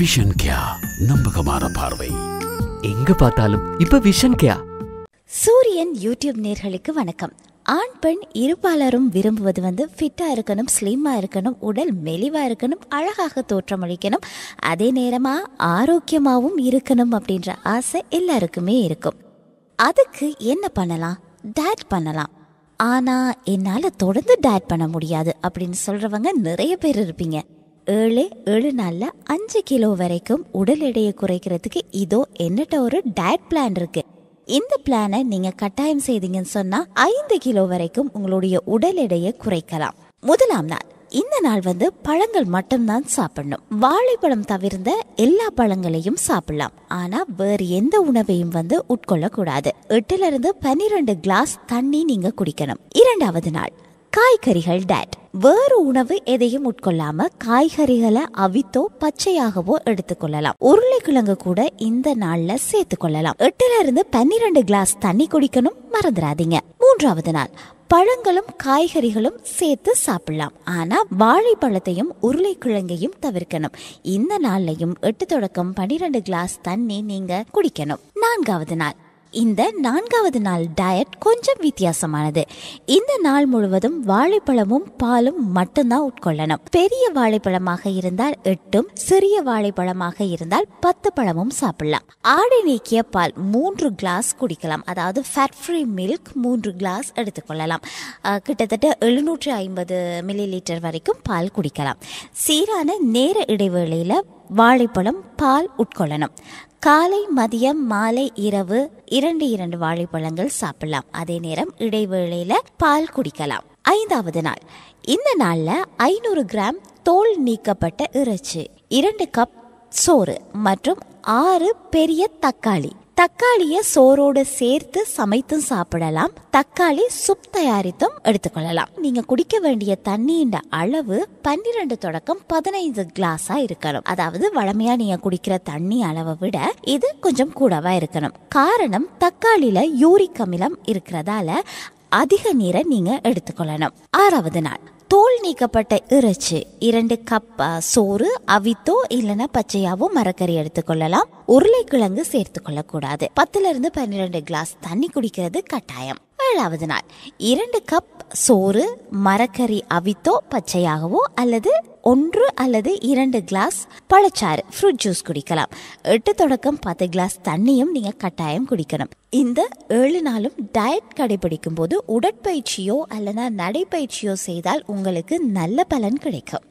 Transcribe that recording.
vision கியா நம்பகமான பார்வை எங்க பார்த்தாலும் இப்ப விஷன் கியா சூரியன் யூடியூப் நேர்களுக்கு வணக்கம் ஆண் பெண் இருப்பாளரும் விரும்புவது வந்து ஃபிட்டாக இருக்கணும் ஸ்லிம்மாக இருக்கணும் உடல் மெலிவாக இருக்கணும் அழகாக தோற்றமளிக்கணும் அதே நேரமாக ஆரோக்கியமாகவும் இருக்கணும் அப்படின்ற ஆசை எல்லாருக்குமே இருக்கும் அதுக்கு என்ன பண்ணலாம் டயட் பண்ணலாம் ஆனால் என்னால் தொடர்ந்து டயட் பண்ண முடியாது அப்படின்னு சொல்கிறவங்க நிறைய பேர் இருப்பீங்க ஏழு ஏழு நாளில் அஞ்சு கிலோ வரைக்கும் உடல் எடையை குறைக்கிறதுக்கு இதோ என்னட்ட ஒரு டயட் பிளான் இருக்குது இந்த பிளானை நீங்க கட்டாயம் செய்தீங்கன்னு சொன்னா ஐந்து கிலோ வரைக்கும் உங்களுடைய உடல் எடையை குறைக்கலாம் முதலாம் நாள் இந்த நாள் வந்து பழங்கள் மட்டும்தான் சாப்பிடணும் வாழைப்பழம் தவிர்ந்த எல்லா பழங்களையும் சாப்பிடலாம் ஆனா வேறு எந்த உணவையும் வந்து உட்கொள்ளக்கூடாது எட்டுல இருந்து பன்னிரெண்டு கிளாஸ் தண்ணி நீங்க குடிக்கணும் இரண்டாவது நாள் காய்கறிகள் டேட் வேறு உணவு எதையும் உட்கொள்ளாம காய்கறிகளை அவித்தோ பச்சையாகவோ எடுத்துக்கொள்ளலாம் உருளைக்கிழங்கு கூட இந்த நாள்ல சேர்த்து கொள்ளலாம் எட்டுல இருந்து பன்னிரண்டு கிளாஸ் தண்ணி குடிக்கணும் மறந்துடாதீங்க மூன்றாவது நாள் பழங்களும் காய்கறிகளும் சேர்த்து சாப்பிடலாம் ஆனால் வாழைப்பழத்தையும் உருளைக்கிழங்கையும் தவிர்க்கணும் இந்த நாள்லையும் எட்டு தொடக்கம் பன்னிரண்டு கிளாஸ் தண்ணி நீங்க குடிக்கணும் நான்காவது நாள் இந்த நான்காவது நாள் டயட் கொஞ்சம் வித்தியாசமானது இந்த நாள் முழுவதும் வாழைப்பழமும் பாலும் மட்டும்தான் உட்கொள்ளணும் பெரிய வாழைப்பழமாக இருந்தால் எட்டும் சிறிய வாழைப்பழமாக இருந்தால் பத்து பழமும் சாப்பிடலாம் ஆடை நீக்கிய பால் மூன்று கிளாஸ் குடிக்கலாம் அதாவது ஃபேட் ஃப்ரீ மில்க் மூன்று கிளாஸ் எடுத்துக்கொள்ளலாம் கிட்டத்தட்ட எழுநூற்றி ஐம்பது மில்லி லிட்டர் வரைக்கும் பால் குடிக்கலாம் சீரான நேர இடைவேளையில வாழைப்பழம் பால் உட்கொள்ளணும் காலை மதியம் மாலை இரவு இரண்டு இரண்டு வாழைப்பழங்கள் சாப்பிடலாம் அதே நேரம் இடைவேளையில பால் குடிக்கலாம் ஐந்தாவது நாள் இந்த நாள்ல ஐநூறு கிராம் தோல் நீக்கப்பட்ட இறைச்சி இரண்டு கப் சோறு மற்றும் ஆறு பெரிய தக்காளி தக்காளியை சோறோடு சேர்த்து சமைத்தும் சாப்பிடலாம் தக்காளி சுப் தயாரித்தும் எடுத்துக்கொள்ளலாம் நீங்க குடிக்க வேண்டிய தண்ணியின் அளவு பன்னிரண்டு தொடக்கம் பதினைந்து கிளாஸா இருக்கணும் அதாவது வளமையா நீங்க குடிக்கிற தண்ணி அளவை விட இது கொஞ்சம் கூடவா இருக்கணும் காரணம் தக்காளியில யூரிக் அமிலம் இருக்கிறதால அதிக நீரை நீங்க எடுத்துக்கொள்ளணும் ஆறாவது நாள் தோல் நீக்கப்பட்ட இறைச்சி இரண்டு கப் சோறு அவித்தோ இல்லைன்னா பச்சையாவோ மரக்கறி எடுத்துக்கொள்ளலாம் உருளைக்கிழங்கு சேர்த்துக்கொள்ளக்கூடாது பத்துல இருந்து பன்னிரெண்டு கிளாஸ் தண்ணி குடிக்கிறது கட்டாயம் ஏழாவது நாள் இரண்டு கப் சோறு மரக்கறி அவித்தோ பச்சையாகவோ அல்லது ஒன்று அல்லது இரண்டு கிளாஸ் பழச்சாறு ஃப்ரூட் ஜூஸ் குடிக்கலாம் எட்டு தொடக்கம் பத்து கிளாஸ் தண்ணியும் நீங்கள் கட்டாயம் குடிக்கணும் இந்த ஏழு நாளும் டயட் கடைபிடிக்கும் போது உடற்பயிற்சியோ அல்லனா நடைப்பயிற்சியோ செய்தால் உங்களுக்கு நல்ல பலன் கிடைக்கும்